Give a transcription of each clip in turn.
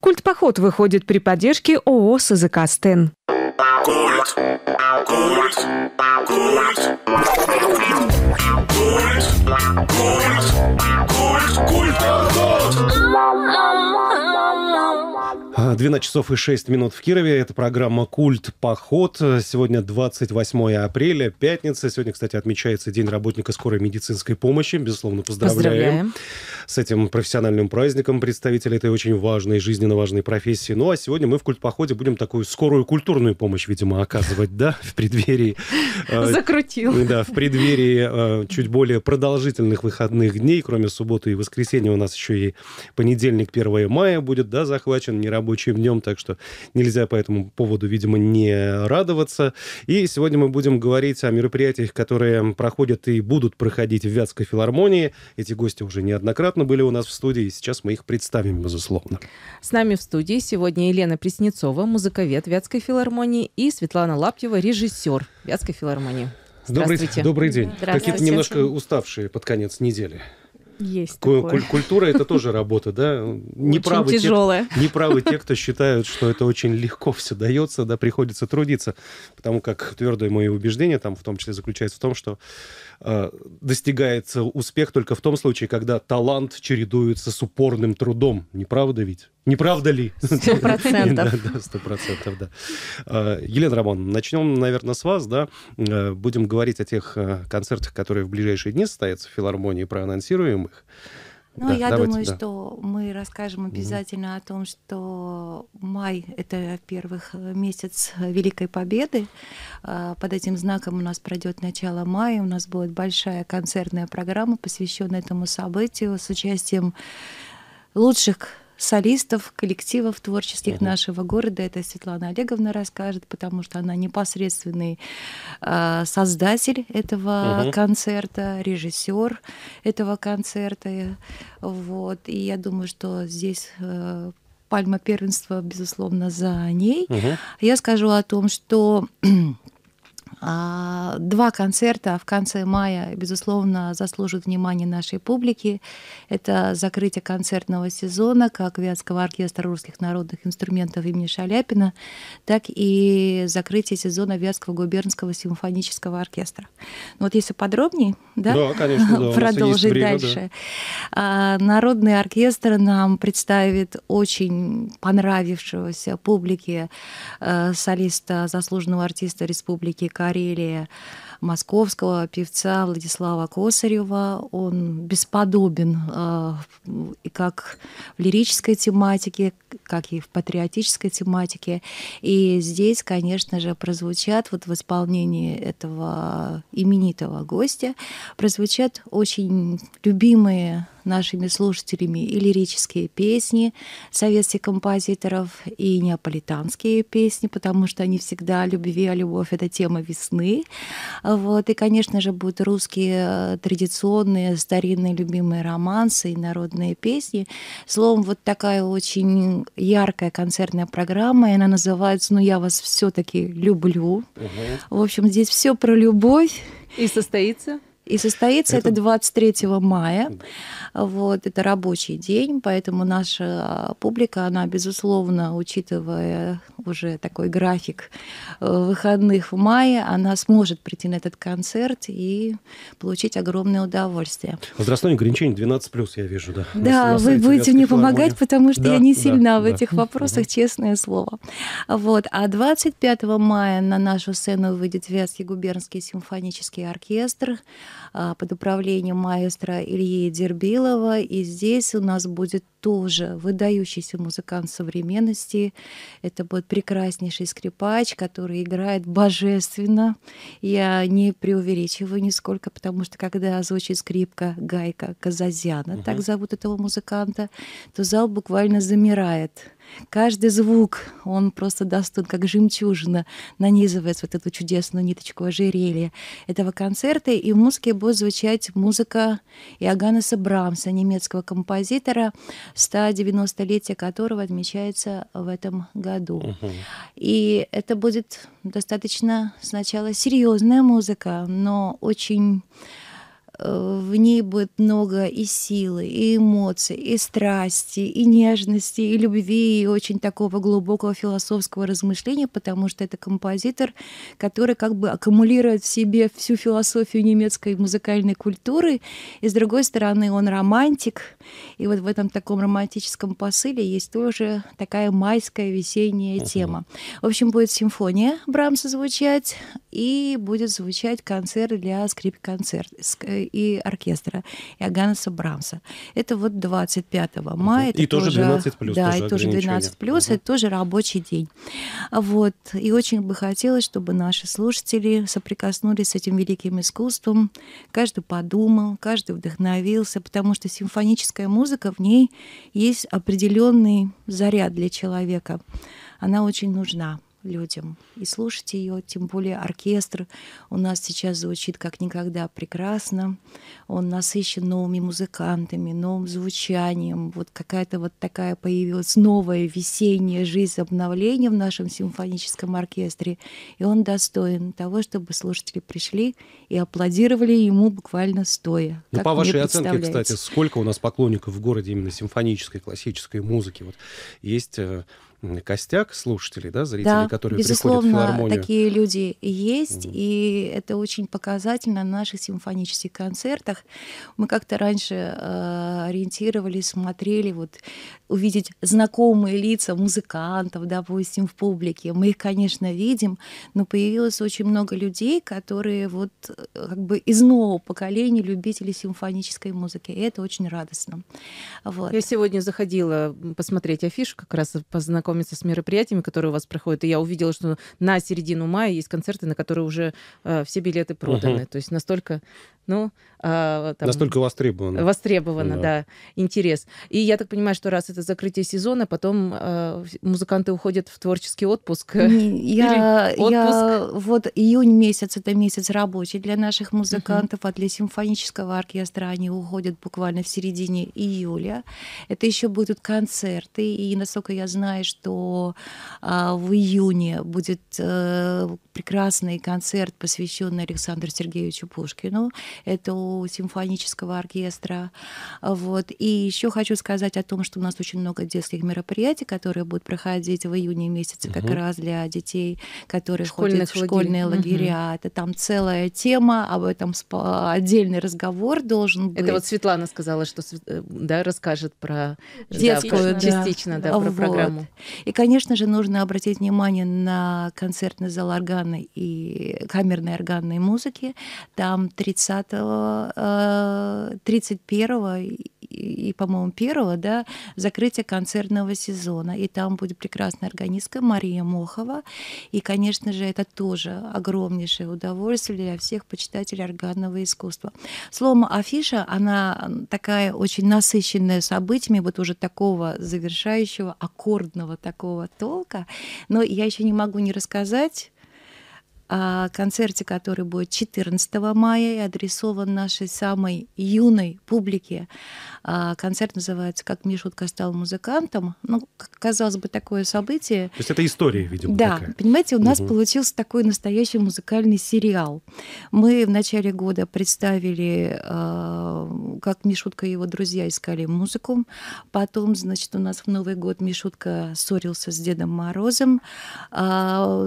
Культ поход выходит при поддержке ООО «СЗК Стен». Культ. Культ. Культ. Культ. Культ. Культ. Культ. Культ. 12 а, часов и 6 минут в Кирове. Это программа «Культ. Поход». Сегодня 28 апреля, пятница. Сегодня, кстати, отмечается День работника скорой медицинской помощи. Безусловно, поздравляем. поздравляем. С этим профессиональным праздником представителей этой очень важной, жизненно важной профессии. Ну, а сегодня мы в «Культ. Походе» будем такую скорую культурную помощь, видимо, оказывать, да, в преддверии... Э, Закрутил. Да, в преддверии э, чуть более продолжительных выходных дней. Кроме субботы и воскресенья у нас еще и понедельник, 1 мая будет, да, захвачен. Не работает рабочим днем, так что нельзя по этому поводу, видимо, не радоваться. И сегодня мы будем говорить о мероприятиях, которые проходят и будут проходить в Вятской филармонии. Эти гости уже неоднократно были у нас в студии, и сейчас мы их представим, безусловно. С нами в студии сегодня Елена Преснецова, музыковед Вятской филармонии, и Светлана Лаптева, режиссер Вятской филармонии. Добрый, добрый день. Какие-то немножко уставшие под конец недели. Есть К- такое. Культура — это тоже работа, да? Неправы очень тяжелая. Те, неправы те, кто считают, что это очень легко все дается, да, приходится трудиться, потому как твердое мое убеждение там в том числе заключается в том, что Э, достигается успех только в том случае, когда талант чередуется с упорным трудом. Не правда ведь? Не правда ли? Сто процентов. Да, сто процентов, да. Э, Елена Романовна, начнем, наверное, с вас, да. Э, будем говорить о тех концертах, которые в ближайшие дни состоятся в филармонии, проанонсируем их. Ну, да, я давайте, думаю, да. что мы расскажем обязательно угу. о том, что май — это, первых э, месяц Великой Победы. А, под этим знаком у нас пройдет начало мая, у нас будет большая концертная программа, посвященная этому событию с участием лучших солистов, коллективов творческих угу. нашего города. Это Светлана Олеговна расскажет, потому что она непосредственный э, создатель этого угу. концерта, режиссер этого концерта. Вот. И я думаю, что здесь э, пальма первенства, безусловно, за ней. Угу. Я скажу о том, что А, два концерта в конце мая, безусловно, заслужат внимания нашей публики. Это закрытие концертного сезона как Вятского оркестра русских народных инструментов имени Шаляпина, так и закрытие сезона Вятского губернского симфонического оркестра. Ну вот если подробнее, да, да конечно, да, продолжить время, дальше. Да. А, народный оркестр нам представит очень понравившегося публике э, солиста, заслуженного артиста республики Кар Карелии, московского певца Владислава Косарева. Он бесподобен э, и как в лирической тематике, как и в патриотической тематике. И здесь, конечно же, прозвучат вот в исполнении этого именитого гостя прозвучат очень любимые нашими слушателями и лирические песни советских композиторов, и неаполитанские песни, потому что они всегда о любви, а любовь — это тема весны. Вот. И, конечно же, будут русские э, традиционные, старинные любимые романсы и народные песни. Словом, вот такая очень яркая концертная программа, и она называется «Ну, я вас все таки люблю». Угу. В общем, здесь все про любовь. И состоится? И состоится это, это 23 мая. Вот, это рабочий день, поэтому наша а, публика, она, безусловно, учитывая уже такой график э, выходных в мае, она сможет прийти на этот концерт и получить огромное удовольствие. Возрастное ограничение 12+, я вижу, да. Да, на, вы на будете мне помогать, потому что да, я не сильна да, в да. этих вопросах, честное слово. Вот. А 25 мая на нашу сцену выйдет Вятский губернский симфонический оркестр. А, под управлением маэстро Ильи Дербилова. И здесь у нас будет тоже выдающийся музыкант современности. Это будет прекраснейший скрипач, который играет божественно. Я не преувеличиваю нисколько, потому что когда звучит скрипка Гайка Казазяна, угу. так зовут этого музыканта, то зал буквально замирает Каждый звук, он просто даст, он как жемчужина нанизывается вот эту чудесную ниточку ожерелья этого концерта. И в музыке будет звучать музыка Иоганнеса Брамса, немецкого композитора, 190-летие которого отмечается в этом году. Угу. И это будет достаточно сначала серьезная музыка, но очень Э, в ней будет много и силы, и эмоций, и страсти, и нежности, и любви, и очень такого глубокого философского размышления, потому что это композитор, который как бы аккумулирует в себе всю философию немецкой музыкальной культуры, и с другой стороны он романтик, и вот в этом таком романтическом посыле есть тоже такая майская весенняя uh-huh. тема. В общем, будет симфония Брамса звучать, и будет звучать концерт для скрипт-концерт и оркестра Иоганнеса Брамса. Это вот 25 мая. И тоже 12 плюс. Да, и тоже 12 плюс, это тоже рабочий день. Вот. И очень бы хотелось, чтобы наши слушатели соприкоснулись с этим великим искусством. Каждый подумал, каждый вдохновился, потому что симфоническая музыка, в ней есть определенный заряд для человека. Она очень нужна людям и слушать ее, тем более оркестр у нас сейчас звучит как никогда прекрасно, он насыщен новыми музыкантами, новым звучанием, вот какая-то вот такая появилась новая весенняя жизнь, обновление в нашем симфоническом оркестре, и он достоин того, чтобы слушатели пришли и аплодировали ему буквально стоя. Ну, по вашей оценке, кстати, сколько у нас поклонников в городе именно симфонической, классической музыки? Вот есть э, костяк слушателей, да, зрителей, да, которые безусловно, приходят в филармонию. такие люди есть, mm. и это очень показательно на наших симфонических концертах. Мы как-то раньше э, ориентировались, смотрели, вот увидеть знакомые лица музыкантов, допустим, в публике. Мы их, конечно, видим, но появилось очень много людей, которые вот э, как бы из нового поколения любители симфонической музыки, и это очень радостно. Вот. Я сегодня заходила посмотреть афишу, как раз познакомилась знакомиться с мероприятиями, которые у вас проходят. И я увидела, что на середину мая есть концерты, на которые уже э, все билеты проданы. Угу. То есть настолько ну... А, там, Настолько востребовано. Востребовано, да. да, интерес. И я так понимаю, что раз это закрытие сезона, потом а, музыканты уходят в творческий отпуск. Не, я, отпуск. я... Вот июнь месяц — это месяц рабочий для наших музыкантов, uh-huh. а для симфонического оркестра они уходят буквально в середине июля. Это еще будут концерты, и, насколько я знаю, что а, в июне будет э, прекрасный концерт, посвященный Александру Сергеевичу Пушкину это у симфонического оркестра. Вот. И еще хочу сказать о том, что у нас очень много детских мероприятий, которые будут проходить в июне месяце как угу. раз для детей, которые Школьных ходят в школьные лагеря. лагеря. Угу. Это там целая тема, об этом отдельный разговор должен быть. Это вот Светлана сказала, что э, да, расскажет про детскую да, частично, да, да про вот. программу. И, конечно же, нужно обратить внимание на концертный зал органы и камерной органной музыки. Там 30 30 31 э, и, по-моему, 1 да, закрытие концертного сезона. И там будет прекрасная органистка Мария Мохова. И, конечно же, это тоже огромнейшее удовольствие для всех почитателей органного искусства. Словом, афиша, она такая очень насыщенная событиями вот уже такого завершающего, аккордного такого толка. Но я еще не могу не рассказать о а, концерте, который будет 14 мая и адресован нашей самой юной публике. А, концерт называется «Как Мишутка стал музыкантом». Ну, казалось бы, такое событие. То есть это история, видимо, Да, такая. понимаете, у нас угу. получился такой настоящий музыкальный сериал. Мы в начале года представили, а, как Мишутка и его друзья искали музыку. Потом, значит, у нас в Новый год Мишутка ссорился с Дедом Морозом.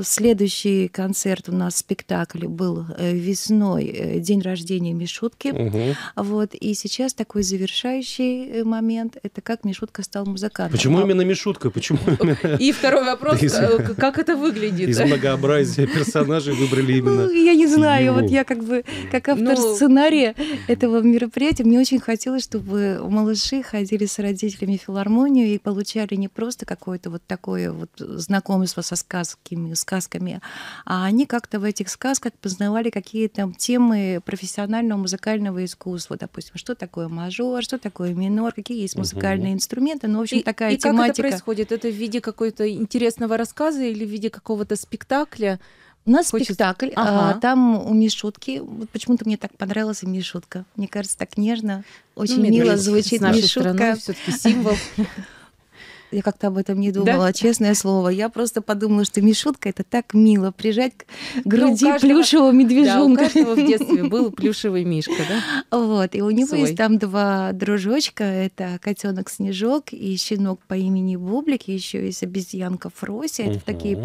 Следующий концерт у нас спектакль был э, весной, э, день рождения Мишутки. Угу. Вот, и сейчас такой завершающий э, момент – это как Мишутка стал музыкантом. Почему а... именно Мишутка? Почему именно... И второй вопрос из... – как это выглядит? Из многообразия персонажей выбрали ну, именно ну, Я не знаю, его. вот я как бы, как автор ну... сценария этого мероприятия, мне очень хотелось, чтобы малыши ходили с родителями в филармонию и получали не просто какое-то вот такое вот знакомство со сказками, сказками а они как как-то в этих сказках познавали какие-то темы профессионального музыкального искусства, допустим, что такое мажор, что такое минор, какие есть музыкальные угу. инструменты, ну, в общем, и, такая и тематика. как это происходит? Это в виде какой-то интересного рассказа или в виде какого-то спектакля? У нас Хочется... спектакль, а, ага. а, там у Мишутки, вот почему-то мне так понравилась Мишутка, мне кажется, так нежно, ну, очень ну, мило звучит Мишутка. все-таки символ. Я как-то об этом не думала, да? честное слово. Я просто подумала, что Мишутка это так мило, прижать к груди ну, плюшевого медвежонка. Да, у каждого в детстве был плюшевый мишка, да? Вот, и у него Свой. есть там два дружочка, это котенок Снежок и щенок по имени Бублик, еще есть обезьянка Фрося. Это такие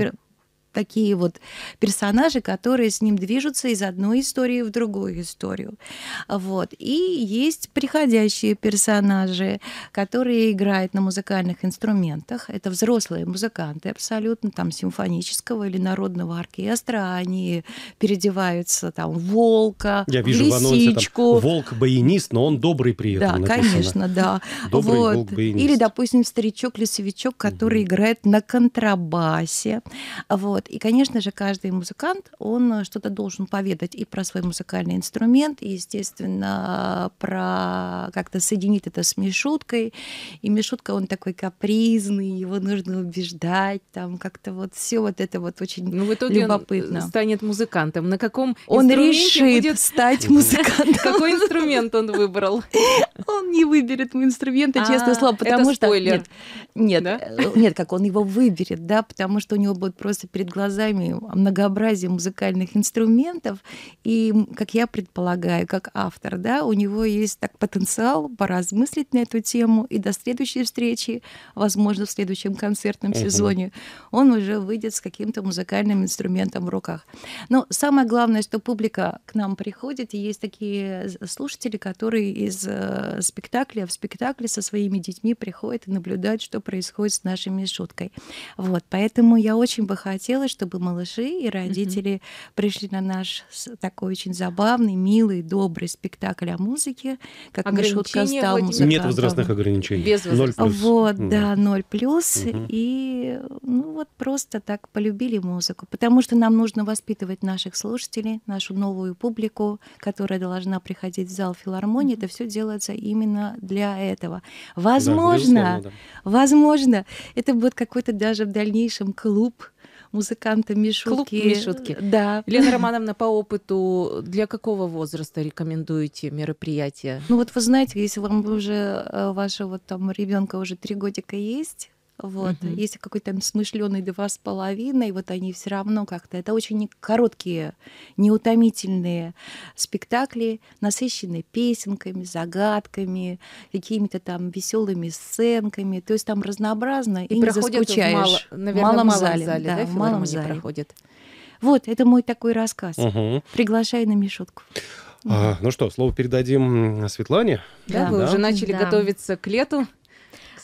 такие вот персонажи, которые с ним движутся из одной истории в другую историю. Вот. И есть приходящие персонажи, которые играют на музыкальных инструментах. Это взрослые музыканты абсолютно, там, симфонического или народного оркестра. Они переодеваются там волка, Я вижу в анонсе волк-баянист, но он добрый при этом. Да, написано. конечно, да. Добрый вот. волк-баянист. Или, допустим, старичок-лесовичок, который угу. играет на контрабасе. Вот. Вот. И, конечно же, каждый музыкант, он э, что-то должен поведать и про свой музыкальный инструмент, и, естественно, про как-то соединить это с Мишуткой. И Мишутка, он такой капризный, его нужно убеждать, там как-то вот все вот это вот очень ну, в итоге э, любопытно. Он станет музыкантом. На каком он решит будет... стать музыкантом? Какой инструмент он выбрал? Он не выберет инструмента, а, честно слово, потому что... нет, э, нет, как он его выберет, да, потому что у него будет просто перед глазами многообразие музыкальных инструментов, и, как я предполагаю, как автор, да, у него есть так потенциал поразмыслить на эту тему, и до следующей встречи, возможно, в следующем концертном угу. сезоне, он уже выйдет с каким-то музыкальным инструментом в руках. Но самое главное, что публика к нам приходит, и есть такие слушатели, которые из э, спектакля в спектакле со своими детьми приходят и наблюдают, что происходит с нашими шуткой. Вот, поэтому я очень бы хотела хотелось, чтобы малыши и родители mm-hmm. пришли на наш такой очень забавный, милый, добрый спектакль о музыке, как мы шутка стал музыкантом. Нет возрастных ограничений. Без возрастных. Вот, да, ноль да, плюс. Угу. И ну вот просто так полюбили музыку, потому что нам нужно воспитывать наших слушателей, нашу новую публику, которая должна приходить в зал филармонии. Угу. Это все делается именно для этого. Возможно, да, да. возможно, это будет какой-то даже в дальнейшем клуб музыканта Мишутки. Клуб Мишутки. Да. Лена Романовна, по опыту, для какого возраста рекомендуете мероприятие? Ну вот вы знаете, если вам уже э, вашего там ребенка уже три годика есть, вот. Угу. Если какой-то там смышленый два с половиной, вот они все равно как-то... Это очень короткие, неутомительные спектакли, насыщенные песенками, загадками, какими-то там веселыми сценками. То есть там разнообразно, и, и не заскучаешь. В, мал, малом в малом зале, зале да, да, в малом зале. проходит. Вот, это мой такой рассказ. Угу. Приглашай на Мишутку. А, ну что, слово передадим Светлане. Да, да. вы уже начали да. готовиться к лету.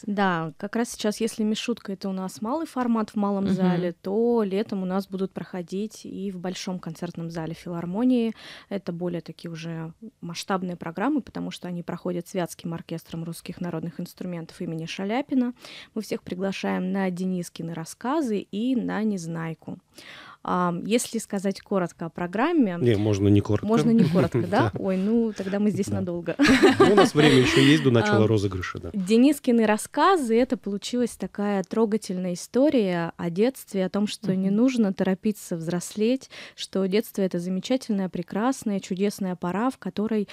Да, как раз сейчас, если Мишутка — это у нас малый формат в малом угу. зале, то летом у нас будут проходить и в большом концертном зале филармонии. Это более такие уже масштабные программы, потому что они проходят с Вятским оркестром русских народных инструментов имени Шаляпина. Мы всех приглашаем на Денискины рассказы и на Незнайку. Если сказать коротко о программе... Не, можно не коротко. Можно не коротко, да? Ой, ну тогда мы здесь надолго. Ну, у нас время еще есть до начала розыгрыша, да. Денискины рассказы — это получилась такая трогательная история о детстве, о том, что не нужно торопиться взрослеть, что детство — это замечательная, прекрасная, чудесная пора, в которой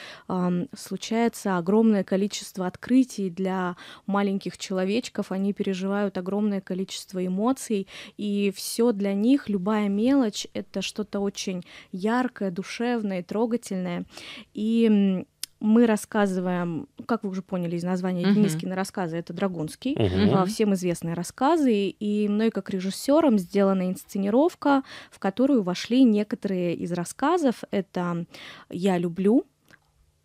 случается огромное количество открытий для маленьких человечков, они переживают огромное количество эмоций, и все для них, любая мелочь, это что-то очень яркое, душевное, трогательное. И мы рассказываем, как вы уже поняли из названия uh-huh. Денискины рассказы, это Драгунский, uh-huh. всем известные рассказы, и мной как режиссером сделана инсценировка, в которую вошли некоторые из рассказов. Это «Я люблю»,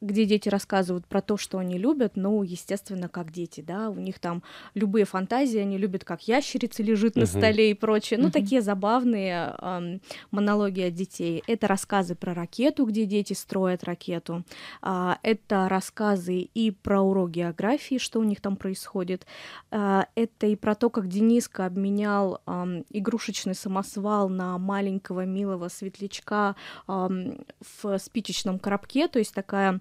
где дети рассказывают про то, что они любят, ну, естественно, как дети, да, у них там любые фантазии, они любят, как ящерица лежит на столе и прочее, ну, такие забавные эм, монологи от детей. Это рассказы про ракету, где дети строят ракету, э, это рассказы и про урок географии, что у них там происходит, э, это и про то, как Дениска обменял э, игрушечный самосвал на маленького милого светлячка э, в спичечном коробке, то есть такая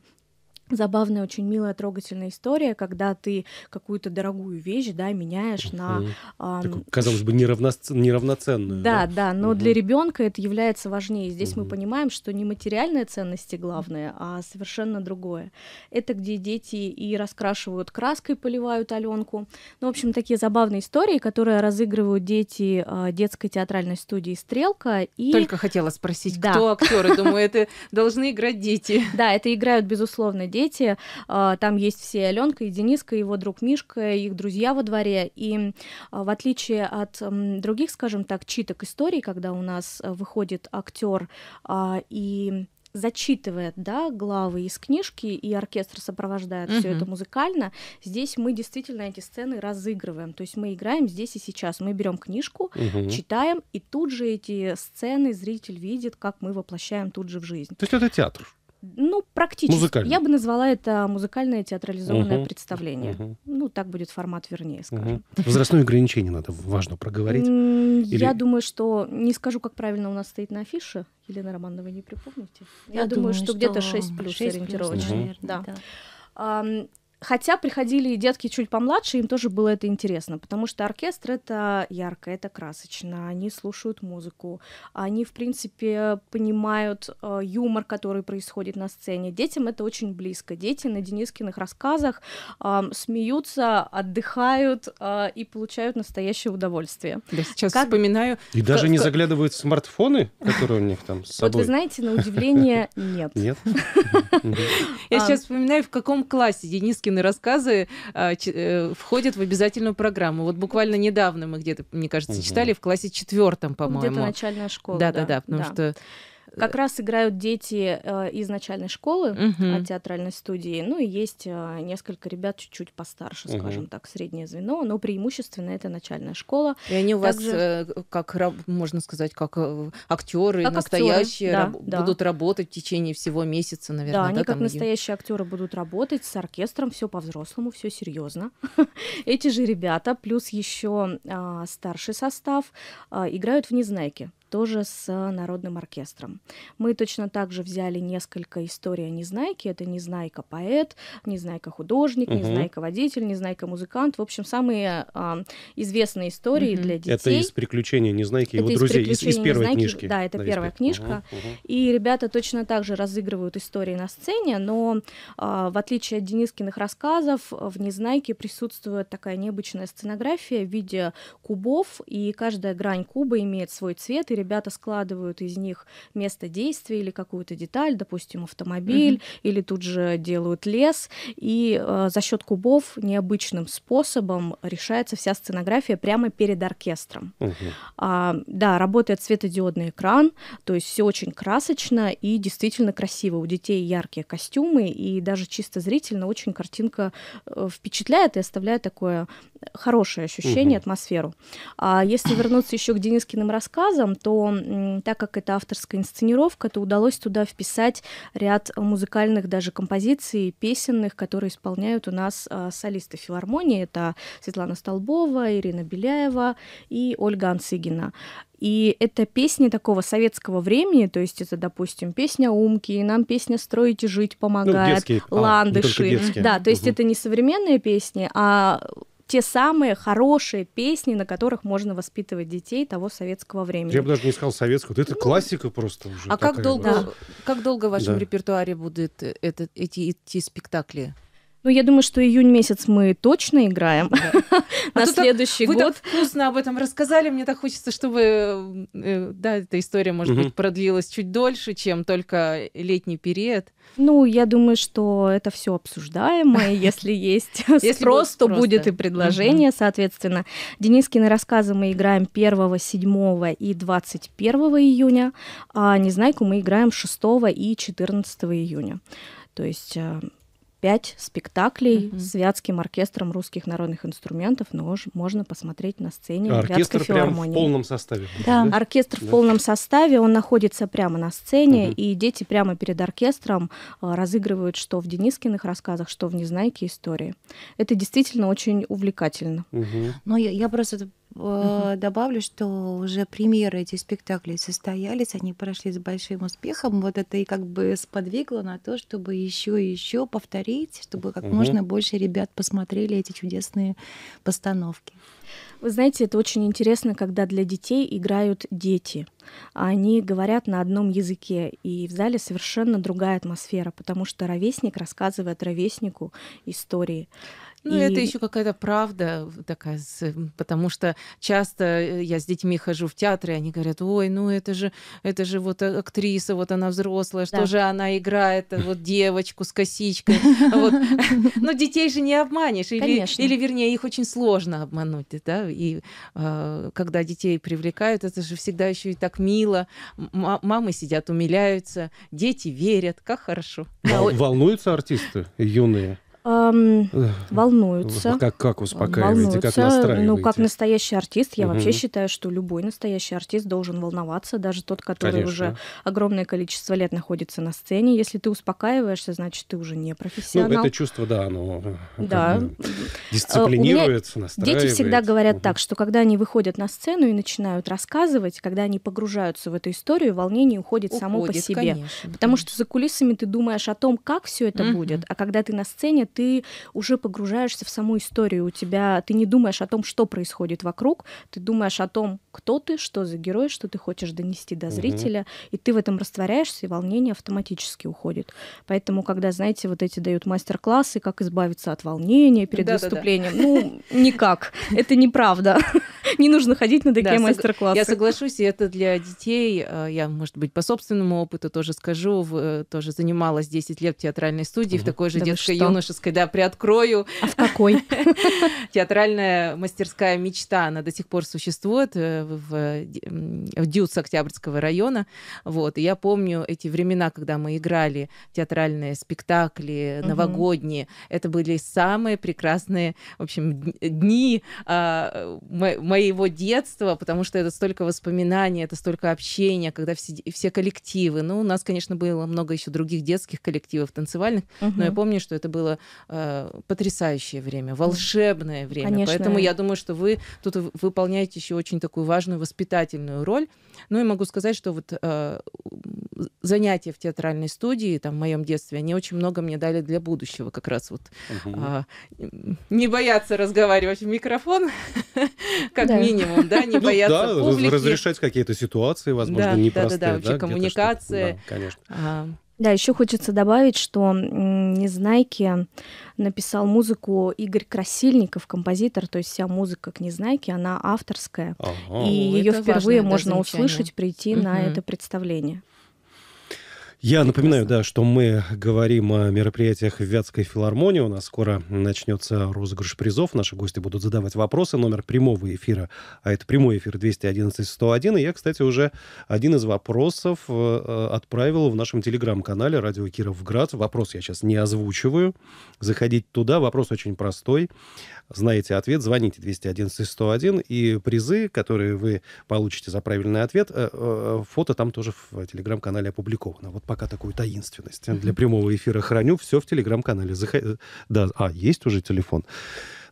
забавная, очень милая, трогательная история, когда ты какую-то дорогую вещь, да, меняешь на... Эм... Такую, казалось бы, неравноц... неравноценную. Да, да, да но угу. для ребенка это является важнее. Здесь угу. мы понимаем, что не материальные ценности главные, а совершенно другое. Это где дети и раскрашивают краской, поливают Аленку. Ну, в общем, такие забавные истории, которые разыгрывают дети а, детской театральной студии «Стрелка». И... Только хотела спросить, да. кто актеры? Думаю, это должны играть дети. Да, это играют, безусловно, дети дети. А, там есть все Аленка и Дениска, его друг Мишка, их друзья во дворе. И а, в отличие от других, скажем так, читок историй, когда у нас э, выходит актер а, и зачитывает, да, главы из книжки, и оркестр сопровождает uh-huh. все это музыкально. Здесь мы действительно эти сцены разыгрываем, то есть мы играем здесь и сейчас, мы берем книжку, uh-huh. читаем, и тут же эти сцены зритель видит, как мы воплощаем тут же в жизнь. То есть это театр? ну, практически. Музыкально. Я бы назвала это музыкальное театрализованное угу. представление. Угу. Ну, так будет формат вернее, скажем. Угу. Возрастное ограничение надо важно проговорить. Или... Я думаю, что не скажу, как правильно у нас стоит на афише. Елена Романова, не припомните. Я, Я думаю, думаю, что, что где-то 6 плюс 6 ориентировочно. Плюс, наверное, да. да. Хотя приходили и детки чуть помладше, им тоже было это интересно, потому что оркестр — это ярко, это красочно, они слушают музыку, они, в принципе, понимают э, юмор, который происходит на сцене. Детям это очень близко. Дети на Денискиных рассказах э, смеются, отдыхают э, и получают настоящее удовольствие. Я сейчас как... вспоминаю... И даже не заглядывают в смартфоны, которые у них там с собой? Вот вы знаете, на удивление нет. Нет? Я а. сейчас вспоминаю, в каком классе Денискин Светкины рассказы а, э, входят в обязательную программу. Вот буквально недавно мы где-то, мне кажется, читали в классе четвертом, по-моему. Где-то начальная школа. Да, да, да, потому да. что как э, раз играют дети э, из начальной школы угу. от а, театральной студии. Ну и есть э, несколько ребят чуть-чуть постарше, угу. скажем так, среднее звено, но преимущественно это начальная школа. И они у Также... вас, э, как можно сказать, как э, актеры как настоящие актеры, раб- да. будут работать в течение всего месяца, наверное. Да, да они как настоящие актеры будут работать с оркестром, все по-взрослому, все серьезно. Эти же ребята, плюс еще э, а, старший состав, э, играют в незнайки тоже с а, народным оркестром. Мы точно так же взяли несколько историй о Незнайке. Это Незнайка поэт, Незнайка художник, угу. Незнайка водитель, Незнайка музыкант. В общем, самые э, известные истории угу. для детей. Это из «Приключения Незнайки» его это друзей, из, из первой Незнайки. книжки. Да, это да, первая из... книжка. Угу. И ребята точно так же разыгрывают истории на сцене, но э, в отличие от Денискиных рассказов, в «Незнайке» присутствует такая необычная сценография в виде кубов, и каждая грань куба имеет свой цвет, и ребята складывают из них место действия или какую-то деталь, допустим, автомобиль, mm-hmm. или тут же делают лес. И э, за счет кубов необычным способом решается вся сценография прямо перед оркестром. Mm-hmm. А, да, работает светодиодный экран, то есть все очень красочно и действительно красиво. У детей яркие костюмы, и даже чисто зрительно очень картинка э, впечатляет и оставляет такое хорошее ощущение, mm-hmm. атмосферу. А если вернуться еще к Денискиным рассказам, то что так как это авторская инсценировка, то удалось туда вписать ряд музыкальных даже композиций, песенных, которые исполняют у нас а, солисты филармонии. Это Светлана Столбова, Ирина Беляева и Ольга Ансыгина. И это песни такого советского времени, то есть это, допустим, песня «Умки», нам песня «Строить и жить» помогает, ну, детские, а, «Ландыши». А, да, то есть угу. это не современные песни, а те самые хорошие песни, на которых можно воспитывать детей того советского времени. Я бы даже не сказал советского, это ну, классика просто уже. А как долго, была. как долго в вашем да. репертуаре будут это, эти, эти спектакли? Ну, я думаю, что июнь месяц мы точно играем. А на следующий год. Вы так вкусно об этом рассказали. Мне так хочется, чтобы э, да, эта история, может быть, продлилась чуть дольше, чем только летний период. Ну, я думаю, что это все обсуждаемое, если есть спрос, то будет и предложение, соответственно. Денискины рассказы мы играем 1, 7 и 21 июня, а Незнайку мы играем 6 и 14 июня. То есть э, пять спектаклей угу. с Вятским оркестром русских народных инструментов, но можно посмотреть на сцене а Оркестр Вятской прям филармонии. в полном составе. Да, да? оркестр да. в полном составе, он находится прямо на сцене, угу. и дети прямо перед оркестром а, разыгрывают что в Денискиных рассказах, что в Незнайке истории. Это действительно очень увлекательно. Угу. Но я, я просто Угу. Добавлю, что уже премьеры этих спектаклей состоялись, они прошли с большим успехом. Вот это и как бы сподвигло на то, чтобы еще и еще повторить, чтобы как угу. можно больше ребят посмотрели эти чудесные постановки. Вы знаете, это очень интересно, когда для детей играют дети. Они говорят на одном языке, и в зале совершенно другая атмосфера, потому что ровесник рассказывает ровеснику истории. Ну, и... это еще какая-то правда такая, потому что часто э, я с детьми хожу в театр, и они говорят, ой, ну это же, это же вот э, актриса, вот она взрослая, что да. же она играет, э, вот девочку с косичкой. Но ну, детей же не обманешь, или, вернее, их очень сложно обмануть, да, и когда детей привлекают, это же всегда еще и так мило, мамы сидят, умиляются, дети верят, как хорошо. волнуются артисты юные? эм, волнуются. Как, как успокаиваете, волнуются, как настраиваете? Ну, как настоящий артист, я угу. вообще считаю, что любой настоящий артист должен волноваться, даже тот, который Конечно. уже огромное количество лет находится на сцене. Если ты успокаиваешься, значит, ты уже не ну, профессионал. Ну, это чувство, да, оно э, да. Э, дисциплинируется, настраивается. Дети всегда говорят угу. так, что когда они выходят на сцену и начинают рассказывать, когда они погружаются в эту историю, волнение уходит, уходит само по себе. Конечно. Потому что за кулисами ты думаешь о том, как все это угу. будет, а когда ты на сцене, ты уже погружаешься в саму историю. У тебя ты не думаешь о том, что происходит вокруг, ты думаешь о том, кто ты, что за герой, что ты хочешь донести до зрителя, угу. и ты в этом растворяешься, и волнение автоматически уходит. Поэтому, когда, знаете, вот эти дают мастер-классы, как избавиться от волнения перед да, выступлением, да, да. ну, никак, это неправда. Не нужно ходить на такие мастер-классы. Я соглашусь, и это для детей, а, я, может быть, по собственному опыту тоже скажу, э, тоже занималась 10 лет в театральной студии, в такой же детской юношеской, да, приоткрою. А в какой? Театральная мастерская мечта, она до сих пор существует э, в, в э, Дюц Октябрьского района. Вот. И я помню эти времена, когда мы играли театральные спектакли угу. новогодние. Это были самые прекрасные, в общем, дни а, мо- моего детства, потому что это столько воспоминаний, это столько общения, когда все, все коллективы. Ну, у нас, конечно, было много еще других детских коллективов танцевальных, угу. но я помню, что это было э, потрясающее время, волшебное время. Конечно. Поэтому я думаю, что вы тут выполняете еще очень такую важную воспитательную роль. Ну и могу сказать, что вот э, занятия в театральной студии, там, в моем детстве, они очень много мне дали для будущего, как раз вот угу. э, не бояться разговаривать в микрофон, как минимум, да, не ну бояться публики. разрешать какие-то ситуации, возможно, непростые. Да, да, да, вообще коммуникация. Конечно. А, да, еще хочется добавить, что Незнайки написал музыку Игорь Красильников, композитор, то есть вся музыка к Незнайке, она авторская, ага. и ее впервые можно услышать, прийти угу. на это представление. Я напоминаю, да, что мы говорим о мероприятиях в Вятской филармонии. У нас скоро начнется розыгрыш призов. Наши гости будут задавать вопросы. Номер прямого эфира, а это прямой эфир 211-101. И я, кстати, уже один из вопросов э, э, отправил в нашем телеграм-канале «Радио Кировград». Вопрос я сейчас не озвучиваю. Заходить туда. Вопрос очень простой. Знаете ответ, звоните 211-101. И призы, которые вы получите за правильный ответ, э, фото там тоже в телеграм-канале опубликовано. Вот, пока такую таинственность mm для прямого эфира храню. Все в телеграм-канале. Заход... Э, да, а, есть уже телефон.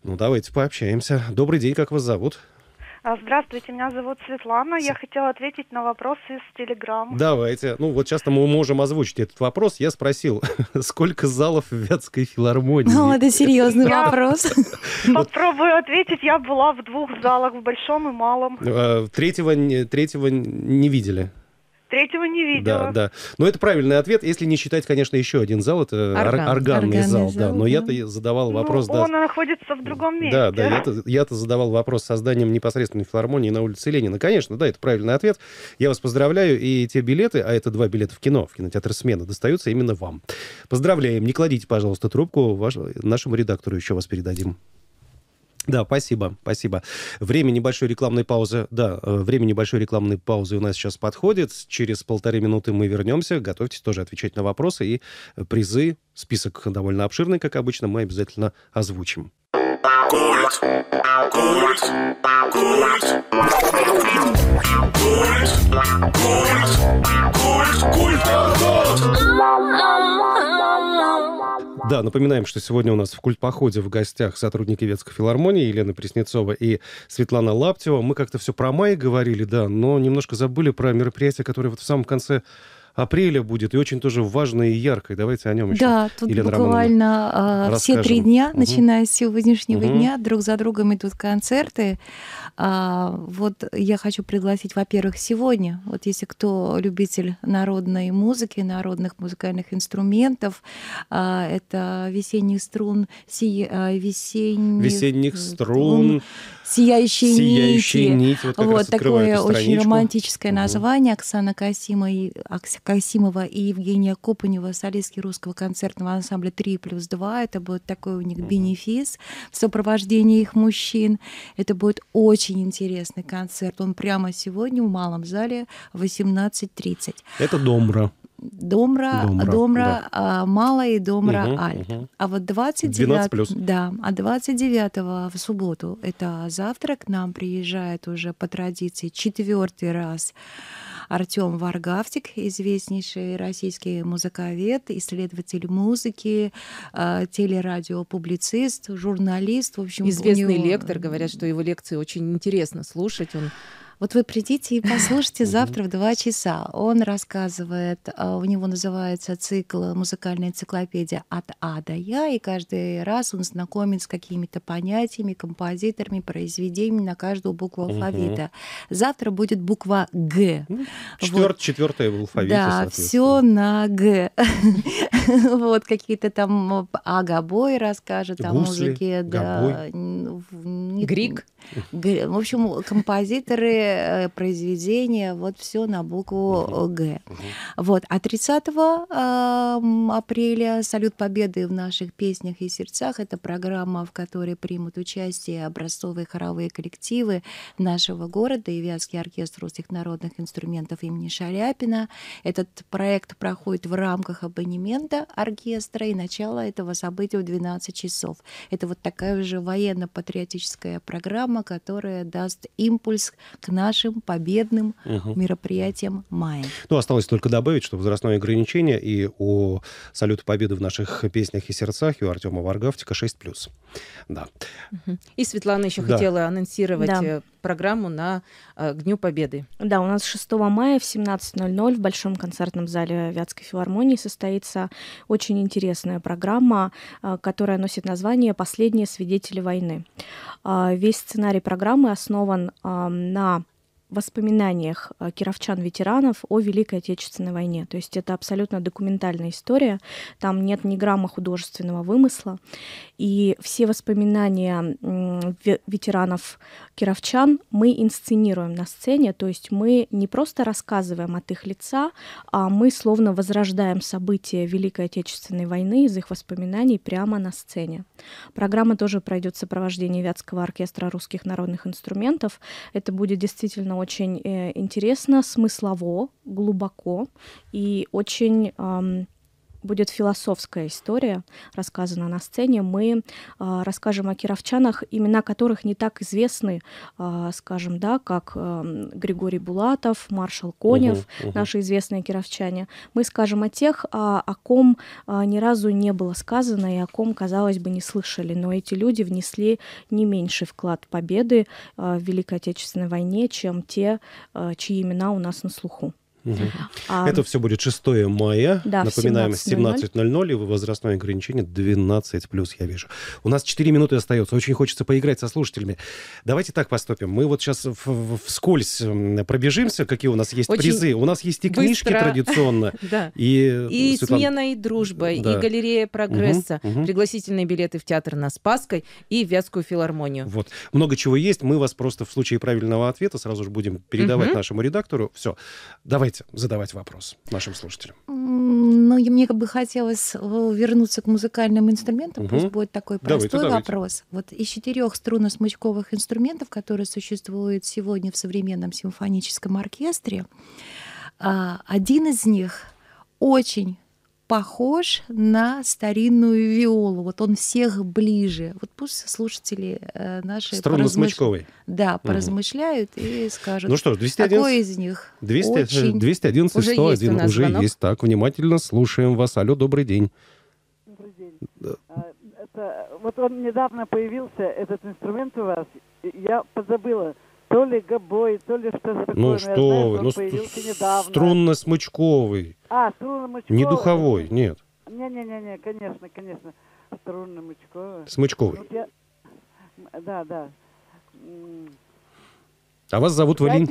Ну, давайте пообщаемся. Добрый день, как вас зовут? А, здравствуйте, меня зовут Светлана. Я хотела ответить на вопрос из Телеграм. Давайте. Ну, вот часто мы можем озвучить этот вопрос. Я спросил, сколько залов в Вятской филармонии? Ну, это серьезный вопрос. Попробую ответить. Я была в двух залах, в Большом и Малом. Э, третьего, третьего не видели? Третьего не видела. Да, да. Но это правильный ответ, если не считать, конечно, еще один зал, это орган, органный, органный зал, зал, да. Но я-то задавал ну, вопрос... Ну, да, он находится в другом месте. Да, да, я-то, я-то задавал вопрос созданием непосредственной филармонии на улице Ленина. Конечно, да, это правильный ответ. Я вас поздравляю, и те билеты, а это два билета в кино, в кинотеатр «Смена», достаются именно вам. Поздравляем. Не кладите, пожалуйста, трубку, ваш, нашему редактору еще вас передадим. Да, спасибо, спасибо. Время небольшой рекламной паузы. Да, время небольшой рекламной паузы у нас сейчас подходит. Через полторы минуты мы вернемся. Готовьтесь тоже отвечать на вопросы и призы. Список довольно обширный, как обычно, мы обязательно озвучим. Культ. Культ. Культ. Культ. Культ. Культ. Культ. Культ. Да, напоминаем, что сегодня у нас в культпоходе в гостях сотрудники Ветской филармонии Елена Преснецова и Светлана Лаптева. Мы как-то все про май говорили, да, но немножко забыли про мероприятие, которое вот в самом конце апреля будет, и очень тоже важное и яркое. Давайте о нем еще. Да, тут Елена буквально Романовна, все три дня, угу. начиная с сегодняшнего угу. дня, друг за другом идут концерты. А, вот я хочу пригласить, во-первых, сегодня, вот если кто любитель народной музыки, народных музыкальных инструментов, а, это весенних струн, си, а, весенних, весенних струн, сияющие, сияющие нити. нити. Вот, вот такое очень романтическое название Оксана Касима и, Касимова и Евгения Копанева, солистки русского концертного ансамбля 3 плюс 2. Это будет такой у них бенефис в сопровождении их мужчин. Это будет очень очень интересный концерт. Он прямо сегодня в Малом зале 18.30. Это Домра. Домра, Домра, Домра да. А, мала и Домра угу, Аль. Угу. А вот 29... Да, а 29 в субботу, это завтра к нам приезжает уже по традиции четвертый раз Артем Варгавтик, известнейший российский музыковед, исследователь музыки, а, телерадиопублицист, журналист. В общем, Известный него... лектор, говорят, что его лекции очень интересно слушать. Он вот вы придите и послушайте завтра в два часа. Он рассказывает, а, у него называется цикл э, «Музыкальная энциклопедия от А до Я», и каждый раз он знакомит с какими-то понятиями, композиторами, произведениями на каждую букву алфавита. Завтра будет буква «Г». Ну, Четвертая в алфавите, Да, все на «Г». Вот какие-то там э, агабой расскажет о музыке. Грик. В общем, композиторы хорошее э, произведение, вот все на букву э, Г. Вот. А 30 апреля «Салют Победы» в наших песнях и сердцах. Это программа, в которой примут участие образцовые хоровые коллективы нашего города и Вятский оркестр русских народных инструментов имени Шаляпина. Этот проект проходит в рамках абонемента оркестра и начало этого события в 12 часов. Это вот такая уже военно-патриотическая программа, которая даст импульс к нашему нашим победным угу. мероприятиям мая. Ну, осталось только добавить, что возрастное ограничение и у «Салюта Победы» в наших песнях и сердцах, и у Артема Варгавтика 6+. Да. Угу. И Светлана еще да. хотела анонсировать да. Э, программу на к э, Дню Победы. Да, у нас 6 мая в 17.00 в Большом концертном зале Вятской филармонии состоится очень интересная программа, э, которая носит название «Последние свидетели войны». Весь сценарий программы основан на воспоминаниях э, кировчан-ветеранов о Великой Отечественной войне. То есть это абсолютно документальная история, там нет ни грамма художественного вымысла. И все воспоминания ветеранов кировчан мы инсценируем на сцене, то есть мы не просто рассказываем от их лица, а мы словно возрождаем события Великой Отечественной войны из их воспоминаний прямо на сцене. Программа тоже пройдет сопровождение Вятского оркестра русских народных инструментов. Это будет действительно очень э, интересно, смыслово, глубоко и очень эм, будет философская история, рассказана на сцене. Мы э, расскажем о кировчанах, имена которых не так известны, э, скажем, да, как э, Григорий Булатов, маршал Конев, угу, угу. наши известные кировчане. Мы скажем о тех, о, о ком э, ни разу не было сказано и о ком, казалось бы, не слышали. Но эти люди внесли не меньший вклад победы э, в Великой Отечественной войне, чем те, э, чьи имена у нас на слуху. Угу. А, Это все будет 6 мая. Да, Напоминаем, 17.00 17 и возрастное ограничение 12 плюс, я вижу. У нас 4 минуты остается. Очень хочется поиграть со слушателями. Давайте так поступим. Мы вот сейчас в- вскользь пробежимся, какие у нас есть Очень призы. У нас есть и книжки быстро. традиционно. да. И, и э, Светлана... смена и дружба, да. и галерея прогресса, угу, угу. пригласительные билеты в театр на Спасской и Вятскую филармонию. Вот. Много чего есть. Мы вас просто в случае правильного ответа сразу же будем передавать угу. нашему редактору. Все. Давай Давайте задавать вопрос нашим слушателям. Ну, мне бы хотелось э, вернуться к музыкальным инструментам. Угу. Пусть будет такой простой давайте, вопрос. Давайте. Вот из четырех струнно-смычковых инструментов, которые существуют сегодня в современном симфоническом оркестре, а, один из них очень похож на старинную виолу. Вот он всех ближе. Вот пусть слушатели э, наши Струнно поразмыш... да, поразмышляют угу. и скажут. Ну что ж, 211... какой из них 200... Э, очень... 211 уже 101 есть уже звонок. есть. Так, внимательно слушаем вас. Алло, добрый день. Добрый день. Да. Это, вот он недавно появился, этот инструмент у вас. Я позабыла, то ли гобой, то ли что-то такое. Ну, ну что знаю, вы, ну струнно-смычковый. А, струнно-смычковый. Не духовой, нет. Не-не-не, конечно, конечно. Струнно-смычковый. Смычковый. Ну, вот я... Да, да. А вас зовут Вален...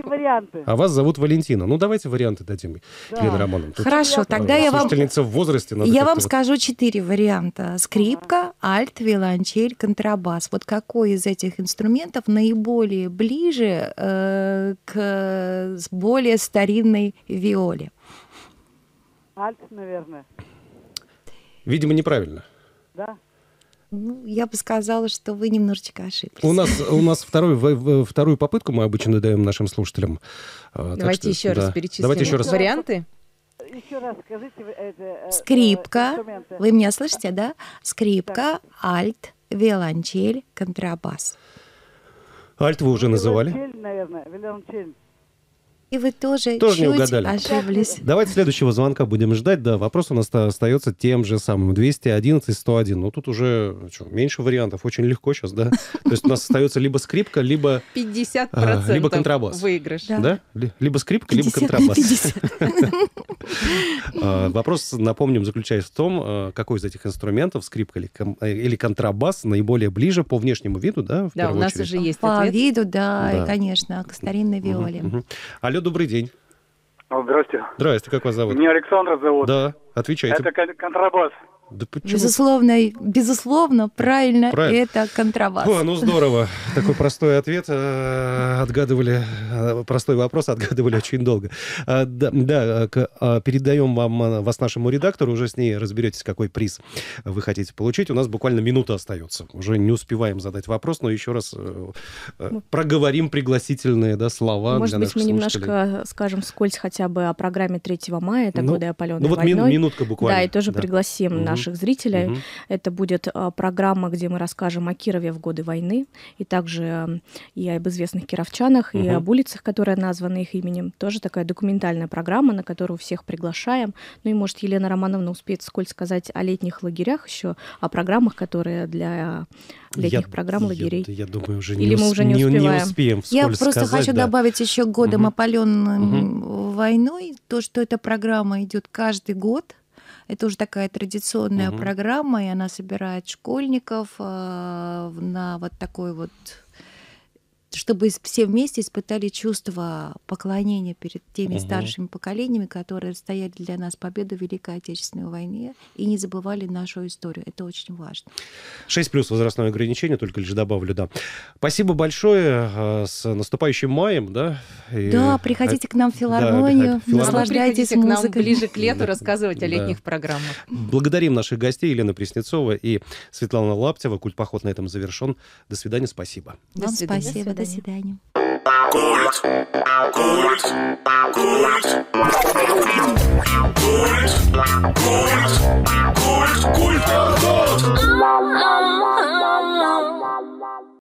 А вас зовут Валентина. Ну, давайте варианты дадим, да. Елена Романовна. Тут Хорошо, тогда я вам... в возрасте. Надо я вам вот... скажу четыре варианта. Скрипка, альт, виолончель, контрабас. Вот какой из этих инструментов наиболее ближе э, к более старинной виоле? Альт, наверное. Видимо, неправильно. Да. Ну, я бы сказала, что вы немножечко ошиблись. У нас, у нас вторую, вторую попытку мы обычно даем нашим слушателям. А, Давайте что, еще да. раз перечислим Давайте еще раз. варианты. Еще раз скажите. Это, э, э, Скрипка. Вы меня слышите, да? Скрипка, так. альт, виолончель, контрабас. Альт вы уже называли? Виолончель, наверное. Виолончель. И вы тоже, тоже чуть не угадали. ошиблись. Давайте следующего звонка будем ждать. Да, вопрос у нас остается тем же самым. 211, 101. Ну, тут уже что, меньше вариантов. Очень легко сейчас, да? То есть у нас остается либо скрипка, либо... 50% а, Либо контрабас. Выигрыш. Да? Либо скрипка, либо контрабас. А, вопрос, напомним, заключается в том, а, какой из этих инструментов, скрипка э, или контрабас, наиболее ближе по внешнему виду, да? Да, у нас уже есть ответ. По виду, да, конечно, к старинной виоле. Алло, Алло, добрый день. Здравствуйте. Здравствуйте, как вас зовут? Меня Александр зовут. Да, отвечайте. Это контрабас. Да почему? Безусловно, безусловно, правильно, правильно. это контрабас. О, ну здорово. Такой простой ответ э, отгадывали, э, простой вопрос отгадывали очень долго. Э, да, да передаем вам, вас нашему редактору, уже с ней разберетесь, какой приз вы хотите получить. У нас буквально минута остается. Уже не успеваем задать вопрос, но еще раз проговорим пригласительные да, слова Может быть, мы слушателей. немножко скажем скользь хотя бы о программе 3 мая, это ну, годы опаленной ну, вот войной. Мин, минутка буквально. Да, и тоже да. пригласим угу. наш наших зрителей. Угу. Это будет а, программа, где мы расскажем о Кирове в годы войны, и также и об известных кировчанах, угу. и об улицах, которые названы их именем. Тоже такая документальная программа, на которую всех приглашаем. Ну и, может, Елена Романовна успеет сколь сказать о летних лагерях еще, о программах, которые для летних я, программ, лагерей. Я, я думаю, уже Или не, мы уже не, не успеваем. Не успеем я просто сказать, хочу да. добавить еще годом угу. опаленным угу. войной, то, что эта программа идет каждый год это уже такая традиционная угу. программа, и она собирает школьников э, на вот такой вот чтобы все вместе испытали чувство поклонения перед теми угу. старшими поколениями, которые стояли для нас победу в Великой Отечественной войне и не забывали нашу историю. Это очень важно. 6 плюс возрастное ограничение, только лишь добавлю, да. Спасибо большое. А, с наступающим маем, да? И... Да, приходите к нам в филармонию, да, филармон... наслаждайтесь музыкой. к нам музыкой. ближе к лету рассказывать о летних да. программах. Благодарим наших гостей Елена Преснецова и Светлана Лаптева. Культ поход на этом завершен. До свидания, спасибо. До свидания. спасибо свидания. До свидания. Культ. Культ. Культ. Культ. Культ. Культ. Культ. Культ.